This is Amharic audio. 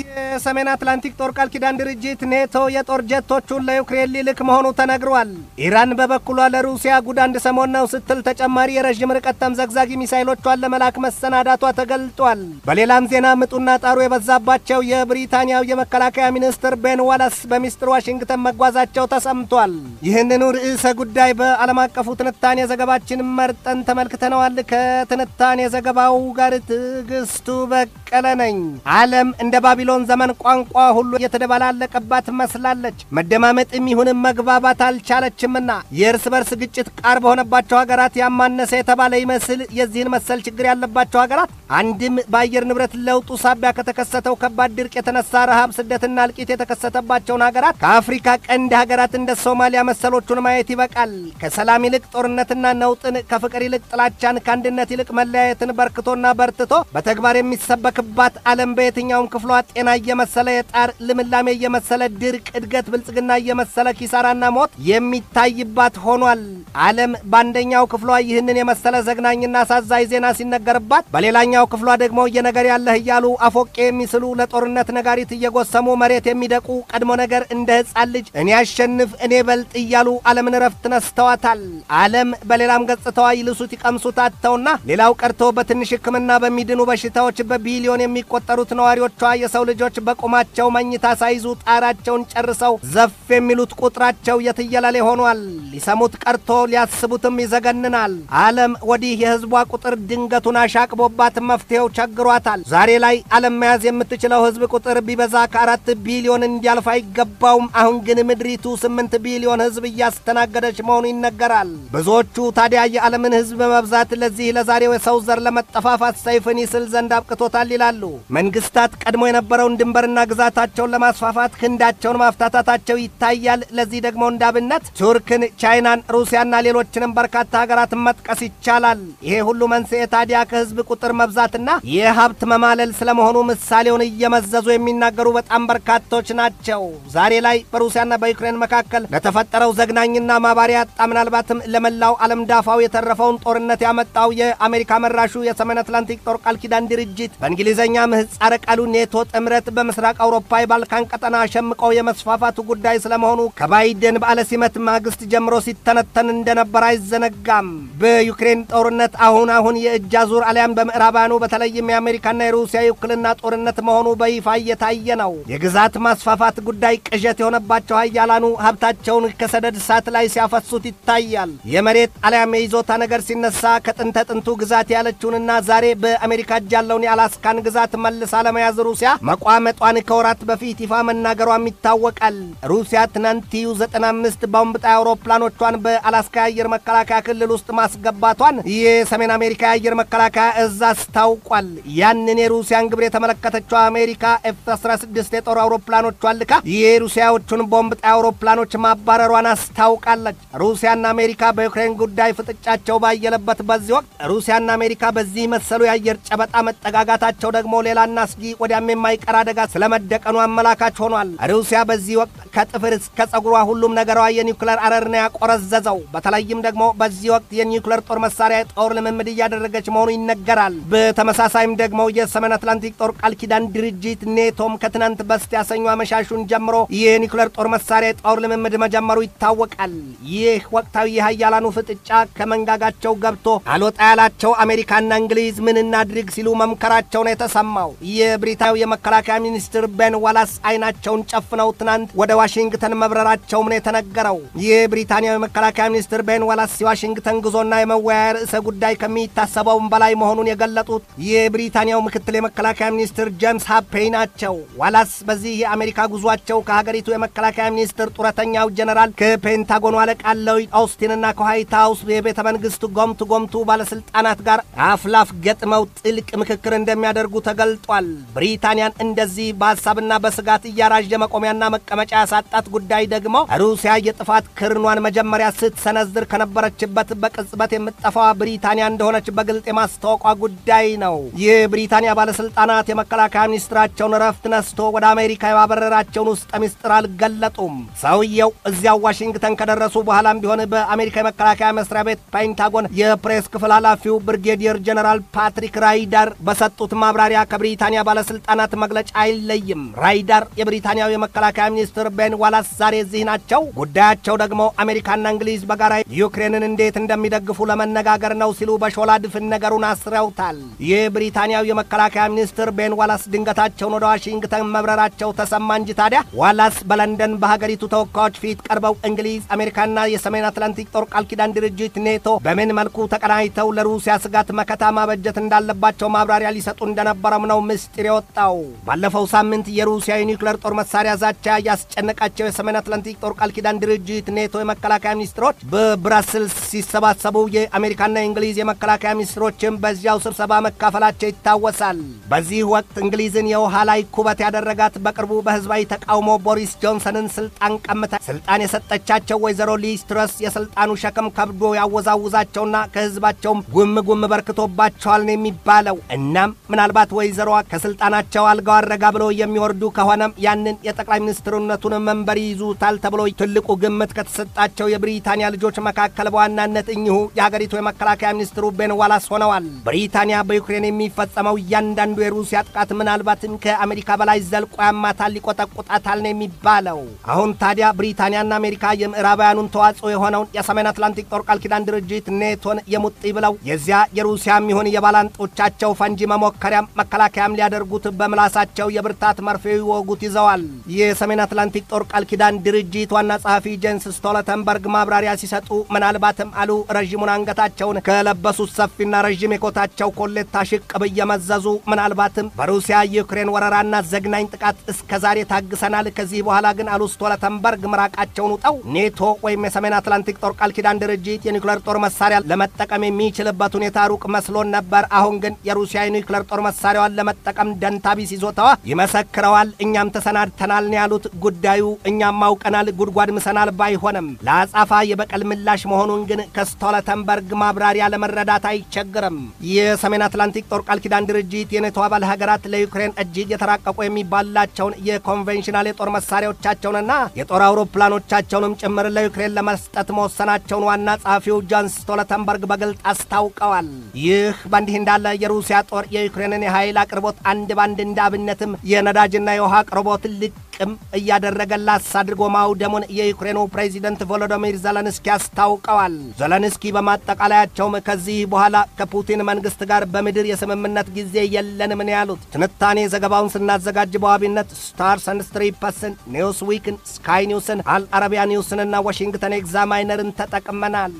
የሰሜን አትላንቲክ ጦር ቃል ኪዳን ድርጅት ኔቶ የጦር ጀቶቹን ለዩክሬን ሊልክ መሆኑ ተነግሯል። ኢራን በበኩሏ ለሩሲያ ጉድ አንድ ሰሞን ነው ስትል ተጨማሪ የረዥም ርቀት ተምዘግዛጊ ሚሳይሎቿን ለመላክ መሰናዳቷ ተገልጧል። በሌላም ዜና ምጡና ጣሩ የበዛባቸው የብሪታንያው የመከላከያ ሚኒስትር ቤን ዋላስ በሚስጥር ዋሽንግተን መጓዛቸው ተሰምቷል። ይህንኑ ርዕሰ ጉዳይ በዓለም አቀፉ ትንታኔ ዘገባችን መርጠን ተመልክተነዋል። ከትንታኔ ዘገባው ጋር ትዕግስቱ በቀለ ነኝ። ዓለም እንደ በባቢሎን ዘመን ቋንቋ ሁሉ የተደባላለቀባት መስላለች። መደማመጥም ይሁን መግባባት አልቻለችምና የእርስ በርስ ግጭት ቃር በሆነባቸው ሀገራት ያማነሰ የተባለ ይመስል የዚህን መሰል ችግር ያለባቸው ሀገራት አንድም በአየር ንብረት ለውጡ ሳቢያ ከተከሰተው ከባድ ድርቅ የተነሳ ረሃብ፣ ስደትና እልቂት የተከሰተባቸውን ሀገራት ከአፍሪካ ቀንድ ሀገራት እንደ ሶማሊያ መሰሎቹን ማየት ይበቃል። ከሰላም ይልቅ ጦርነትና ነውጥን፣ ከፍቅር ይልቅ ጥላቻን፣ ከአንድነት ይልቅ መለያየትን በርክቶና በርትቶ በተግባር የሚሰበክባት ዓለም በየትኛውም ክፍሏ ጤና እየመሰለ የጣር ልምላሜ እየመሰለ ድርቅ፣ እድገት፣ ብልጽግና እየመሰለ ኪሳራና ሞት የሚታይባት ሆኗል። ዓለም በአንደኛው ክፍሏ ይህንን የመሰለ ዘግናኝና አሳዛኝ ዜና ሲነገርባት፣ በሌላኛው ክፍሏ ደግሞ እየነገር ያለህ እያሉ አፎቄ የሚስሉ ለጦርነት ነጋሪት እየጎሰሙ መሬት የሚደቁ ቀድሞ ነገር እንደ ህፃን ልጅ እኔ አሸንፍ እኔ በልጥ እያሉ ዓለምን ረፍት ነስተዋታል። ዓለም በሌላም ገጽታዋ ይልሱት ይቀምሱት አጥተውና ሌላው ቀርቶ በትንሽ ሕክምና በሚድኑ በሽታዎች በቢሊዮን የሚቆጠሩት ነዋሪዎቿ የሰው ልጆች በቁማቸው መኝታ ሳይዙ ጣራቸውን ጨርሰው ዘፍ የሚሉት ቁጥራቸው የትየለሌ ሆኗል። ሊሰሙት ቀርቶ ሊያስቡትም ይዘገንናል። ዓለም ወዲህ የህዝቧ ቁጥር ድንገቱን አሻቅቦባት መፍትሄው ቸግሯታል። ዛሬ ላይ ዓለም መያዝ የምትችለው ህዝብ ቁጥር ቢበዛ ከአራት ቢሊዮን እንዲያልፍ አይገባውም። አሁን ግን ምድሪቱ ስምንት ቢሊዮን ህዝብ እያስተናገደች መሆኑ ይነገራል። ብዙዎቹ ታዲያ የዓለምን ህዝብ መብዛት ለዚህ ለዛሬው የሰው ዘር ለመጠፋፋት ሰይፍን ይስል ዘንድ አብቅቶታል ይላሉ። መንግስታት ቀድሞ የነበረውን ድንበርና ግዛታቸውን ለማስፋፋት ክንዳቸውን ማፍታታታቸው ይታያል። ለዚህ ደግሞ እንዳብነት ቱርክን፣ ቻይናን፣ ሩሲያና ሌሎችንም በርካታ ሀገራትን መጥቀስ ይቻላል። ይሄ ሁሉ መንስኤ ታዲያ ከህዝብ ቁጥር መብዛትና የሀብት መማለል ስለመሆኑ ምሳሌውን እየመዘዙ የሚናገሩ በጣም በርካቶች ናቸው። ዛሬ ላይ በሩሲያና በዩክሬን መካከል ለተፈጠረው ዘግናኝና ማባሪያ ያጣ ምናልባትም ለመላው ዓለም ዳፋው የተረፈውን ጦርነት ያመጣው የአሜሪካ መራሹ የሰሜን አትላንቲክ ጦር ቃል ኪዳን ድርጅት በእንግሊዝኛ ምህጻረ ቃሉ ኔቶ ጥምረት በምስራቅ አውሮፓ የባልካን ቀጠና ሸምቀው የመስፋፋቱ ጉዳይ ስለመሆኑ ከባይደን በዓለ ሲመት ማግስት ጀምሮ ሲተነተን እንደነበር አይዘነጋም። በዩክሬን ጦርነት አሁን አሁን የእጅ አዙር አሊያም በምዕራባኑ በተለይም የአሜሪካና የሩሲያ የውክልና ጦርነት መሆኑ በይፋ እየታየ ነው። የግዛት ማስፋፋት ጉዳይ ቅዠት የሆነባቸው ሀያላኑ ሀብታቸውን ከሰደድ እሳት ላይ ሲያፈሱት ይታያል። የመሬት አሊያም የይዞታ ነገር ሲነሳ ከጥንተ ጥንቱ ግዛት ያለችውንና ዛሬ በአሜሪካ እጅ ያለውን የአላስካን ግዛት መልሳ ለመያዝ ሩሲያ መቋመጧን ከወራት በፊት ይፋ መናገሯም ይታወቃል። ሩሲያ ትናንት ዩ 95 ቦምብ ጣይ አውሮፕላኖቿን በአላስካ የአየር መከላከያ ክልል ውስጥ ማስገባቷን የሰሜን አሜሪካ የአየር መከላከያ እዝ አስታውቋል። ያንን የሩሲያን ግብር የተመለከተችው አሜሪካ ኤፍ 16 የጦር አውሮፕላኖቿን ልካ የሩሲያዎቹን ቦምብ ጣይ አውሮፕላኖች ማባረሯን አስታውቃለች። ሩሲያና አሜሪካ በዩክሬን ጉዳይ ፍጥጫቸው ባየለበት በዚህ ወቅት ሩሲያና አሜሪካ በዚህ መሰሉ የአየር ጨበጣ መጠጋጋታቸው ደግሞ ሌላና አስጊ ወዲያሜ የማይቀር አደጋ ስለመደቀኑ አመላካች ሆኗል። ሩሲያ በዚህ ወቅት ከጥፍር እስከ ጸጉሯ ሁሉም ነገሯ የኒውክለር አረርና ያቆረዘዘው። በተለይም ደግሞ በዚህ ወቅት የኒውክለር ጦር መሳሪያ ጦር ልምምድ እያደረገች መሆኑ ይነገራል። በተመሳሳይም ደግሞ የሰሜን አትላንቲክ ጦር ቃል ኪዳን ድርጅት ኔቶም ከትናንት በስቲያ ሰኞ አመሻሹን ጀምሮ የኒውክለር ጦር መሳሪያ ጦር ልምምድ መጀመሩ ይታወቃል። ይህ ወቅታዊ የሀያላኑ ፍጥጫ ከመንጋጋቸው ገብቶ አልወጣ ያላቸው አሜሪካና እንግሊዝ ምን እናድርግ ሲሉ መምከራቸው ነው የተሰማው። የብሪታንያው መከላከያ ሚኒስትር ቤን ዋላስ አይናቸውን ጨፍነው ትናንት ወደ ዋሽንግተን መብረራቸውም ነው የተነገረው። ይህ ብሪታንያዊ መከላከያ ሚኒስትር ቤን ዋላስ የዋሽንግተን ጉዞና የመወያያ ርዕሰ ጉዳይ ከሚታሰበውም በላይ መሆኑን የገለጡት የብሪታንያው ምክትል የመከላከያ ሚኒስትር ጄምስ ሀፔይ ናቸው። ዋላስ በዚህ የአሜሪካ ጉዟቸው ከሀገሪቱ የመከላከያ ሚኒስትር ጡረተኛው ጀነራል ከፔንታጎኑ አለቃ ሎይድ ኦውስቲንና ከዋይት ሀውስ የቤተ መንግስት ጎምቱ ጎምቱ ባለስልጣናት ጋር አፍላፍ ገጥመው ጥልቅ ምክክር እንደሚያደርጉ ተገልጧል። ብሪታንያ ሩሲያን እንደዚህ በሀሳብና በስጋት እያራዥ መቆሚያና መቀመጫ ያሳጣት ጉዳይ ደግሞ ሩሲያ የጥፋት ክርኗን መጀመሪያ ስትሰነዝር ከነበረችበት በቅጽበት የምጠፋ ብሪታንያ እንደሆነች በግልጥ የማስታወቋ ጉዳይ ነው። ይህ ብሪታንያ ባለስልጣናት የመከላከያ ሚኒስትራቸውን እረፍት ነስቶ ወደ አሜሪካ የማበረራቸውን ውስጥ ሚስጥር አልገለጡም። ሰውየው እዚያው ዋሽንግተን ከደረሱ በኋላም ቢሆን በአሜሪካ የመከላከያ መስሪያ ቤት ፔንታጎን የፕሬስ ክፍል ኃላፊው ብርጌዲየር ጀነራል ፓትሪክ ራይደር በሰጡት ማብራሪያ ከብሪታንያ ባለስልጣናት መግለጫ አይለይም። ራይዳር የብሪታንያው የመከላከያ ሚኒስትር ቤን ዋላስ ዛሬ እዚህ ናቸው። ጉዳያቸው ደግሞ አሜሪካና እንግሊዝ በጋራ ዩክሬንን እንዴት እንደሚደግፉ ለመነጋገር ነው ሲሉ በሾላ ድፍን ነገሩን አስረውታል። የብሪታንያው የመከላከያ ሚኒስትር ቤን ዋላስ ድንገታቸውን ወደ ዋሽንግተን መብረራቸው ተሰማ እንጂ ታዲያ ዋላስ በለንደን በሀገሪቱ ተወካዮች ፊት ቀርበው እንግሊዝ፣ አሜሪካና የሰሜን አትላንቲክ ጦር ቃል ኪዳን ድርጅት ኔቶ በምን መልኩ ተቀናጅተው ለሩሲያ ስጋት መከታ ማበጀት እንዳለባቸው ማብራሪያ ሊሰጡ እንደነበረም ነው ምስጢር የወጣው። ባለፈው ሳምንት የሩሲያ የኒውክሌር ጦር መሳሪያ ዛቻ ያስጨነቃቸው የሰሜን አትላንቲክ ጦር ቃል ኪዳን ድርጅት ኔቶ የመከላከያ ሚኒስትሮች በብራስልስ ሲሰባሰቡ የአሜሪካና የእንግሊዝ የመከላከያ ሚኒስትሮችም በዚያው ስብሰባ መካፈላቸው ይታወሳል። በዚህ ወቅት እንግሊዝን የውሃ ላይ ኩበት ያደረጋት በቅርቡ በህዝባዊ ተቃውሞ ቦሪስ ጆንሰንን ስልጣን ቀምታ ስልጣን የሰጠቻቸው ወይዘሮ ሊስትረስ የስልጣኑ ሸክም ከብዶ ያወዛውዛቸውና ከህዝባቸውም ጉም ጉም በርክቶባቸዋል ነው የሚባለው። እናም ምናልባት ወይዘሮዋ ከስልጣናቸው ከአልጋው አልጋው አረጋ ብለው የሚወርዱ ከሆነም ያንን የጠቅላይ ሚኒስትርነቱን መንበር ይዙታል ተብሎ ትልቁ ግምት ከተሰጣቸው የብሪታንያ ልጆች መካከል በዋናነት እኚሁ የሀገሪቱ የመከላከያ ሚኒስትሩ ቤን ዋላስ ሆነዋል። ብሪታንያ በዩክሬን የሚፈጸመው እያንዳንዱ የሩሲያ ጥቃት ምናልባትም ከአሜሪካ በላይ ዘልቆ ያማታል፣ ሊቆጠቁጣታል ነው የሚባለው። አሁን ታዲያ ብሪታንያና አሜሪካ የምዕራባውያኑን ተዋጽኦ የሆነውን የሰሜን አትላንቲክ ጦር ቃል ኪዳን ድርጅት ኔቶን የሙጢ ብለው የዚያ የሩሲያ የሚሆን የባላንጦቻቸው ፈንጂ መሞከሪያም መከላከያም ሊያደርጉት በመ በምላሳቸው የብርታት መርፌ ይወጉት ይዘዋል። የሰሜን አትላንቲክ ጦር ቃል ኪዳን ድርጅት ዋና ጸሐፊ ጄንስ ስቶለተንበርግ ማብራሪያ ሲሰጡ ምናልባትም አሉ ረዥሙን አንገታቸውን ከለበሱት ሰፊና ረዥም የኮታቸው ኮሌታ ሽቅብ እየመዘዙ ምናልባትም በሩሲያ ዩክሬን ወረራና ዘግናኝ ጥቃት እስከ ዛሬ ታግሰናል። ከዚህ በኋላ ግን አሉ ስቶለተንበርግ ምራቃቸውን ውጠው ኔቶ ወይም የሰሜን አትላንቲክ ጦር ቃል ኪዳን ድርጅት የኒውክሌር ጦር መሳሪያ ለመጠቀም የሚችልበት ሁኔታ ሩቅ መስሎን ነበር። አሁን ግን የሩሲያ የኒውክሌር ጦር መሳሪያዋን ለመጠቀም ደንታ። ፖሊስ ይዞታዋ ይመሰክረዋል። እኛም ተሰናድተናል ነው ያሉት። ጉዳዩ እኛም አውቀናል፣ ጉድጓድ ምሰናል ባይሆንም ለአጻፋ የበቀል ምላሽ መሆኑን ግን ከስቶለተንበርግ ማብራሪያ ለመረዳት አይቸግርም። የሰሜን አትላንቲክ ጦር ቃል ኪዳን ድርጅት የኔቶ አባል ሀገራት ለዩክሬን እጅግ የተራቀቁ የሚባላቸውን የኮንቬንሽናል የጦር መሳሪያዎቻቸውንና የጦር አውሮፕላኖቻቸውንም ጭምር ለዩክሬን ለመስጠት መወሰናቸውን ዋና ጸሐፊው ጃንስ ስቶለተንበርግ በግልጽ አስታውቀዋል። ይህ በእንዲህ እንዳለ የሩሲያ ጦር የዩክሬንን የኃይል አቅርቦት አንድ ባንድ እንደ የነዳጅና የውሃ አቅርቦት ልቅም እያደረገላት አድርጎ ማውደሙን የዩክሬኑ ፕሬዚደንት ቮሎዶሚር ዘለንስኪ አስታውቀዋል። ዘለንስኪ በማጠቃለያቸውም ከዚህ በኋላ ከፑቲን መንግስት ጋር በምድር የስምምነት ጊዜ የለንም ነው ያሉት። ትንታኔ ዘገባውን ስናዘጋጅ በዋቢነት ስታርስ ኤንድ ስትሪፐስን፣ ኒውስ ዊክን፣ ስካይ ኒውስን፣ አልአረቢያ ኒውስንና ዋሽንግተን ኤግዛማይነርን ተጠቅመናል።